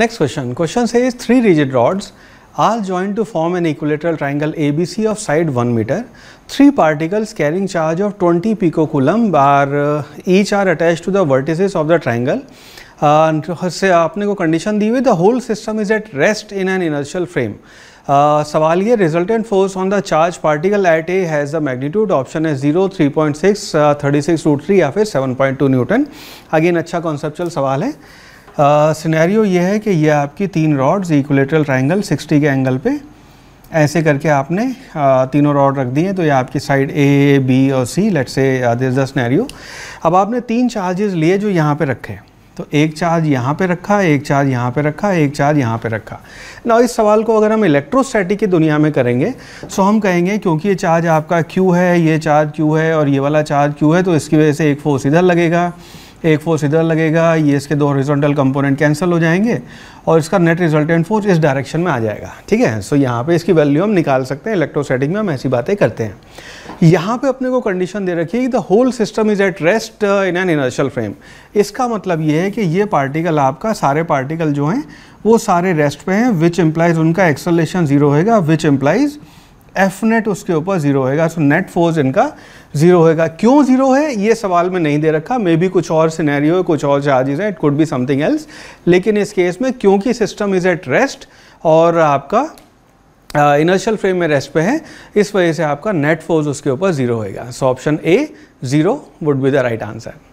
Next question. Question says three rigid rods are joined to form an equilateral triangle ABC of side 1 meter. Three particles carrying charge of 20 picocoulomb are uh, each are attached to the vertices of the triangle. से आपने को condition दी हुई the whole system is at rest in an inertial frame सवाल ये resultant force on the charge particle at A has the magnitude option है zero three point six thirty six root three या फिर seven point two newton again अच्छा conceptual सवाल है scenario ये है कि ये आपकी तीन रॉड्स इक्वलेटरल ट्राइंगल 60 के एंगल पे ऐसे करके आपने तीनों रॉड रख दिए तो ये आपकी साइड ए बी और C let say this the scenario अब आपने तीन चार्जेस लिए जो यहाँ पे रखे तो एक चार्ज यहाँ पे रखा एक चार्ज यहाँ पे रखा एक चार्ज यहाँ पे रखा ना इस सवाल को अगर हम इलेक्ट्रोस्टैटिक की दुनिया में करेंगे सो तो हम कहेंगे क्योंकि ये चार्ज आपका क्यू है ये चार्ज क्यू है और ये वाला चार्ज क्यू है तो इसकी वजह से एक फोर्स इधर लगेगा एक फोर्स इधर लगेगा ये इसके दो हॉरिजॉन्टल कंपोनेंट कैंसिल हो जाएंगे और इसका नेट रिजल्टेंट फोर्स इस डायरेक्शन में आ जाएगा ठीक है सो यहाँ पे इसकी वैल्यू हम निकाल सकते हैं इलेक्ट्रोसेटिंग में हम ऐसी बातें करते हैं यहाँ पे अपने को कंडीशन दे रखी है the whole system is at rest in an inertial frame इसका मतलब ये है कि ये पार्टिकल आपका सारे पार्टिकल जो हैं वो सारे रेस्ट पे हैं विच इम्प्लाइज उनका एक्सलेशन जीरो होगा विच इम्प्लाइज एफ नेट उसके ऊपर जीरो होगा सो नेट फोर्स इनका जीरो होएगा क्यों जीरो है ये सवाल में नहीं दे रखा मे भी कुछ और सिनेरियो है कुछ और चार्जेस हैं it could be something else लेकिन इस केस में क्योंकि सिस्टम इज़ एट रेस्ट और आपका इनर्शियल फ्रेम में रेस्ट पे है इस वजह से आपका नेट फोर्स उसके ऊपर जीरो होएगा so option A zero would be the right answer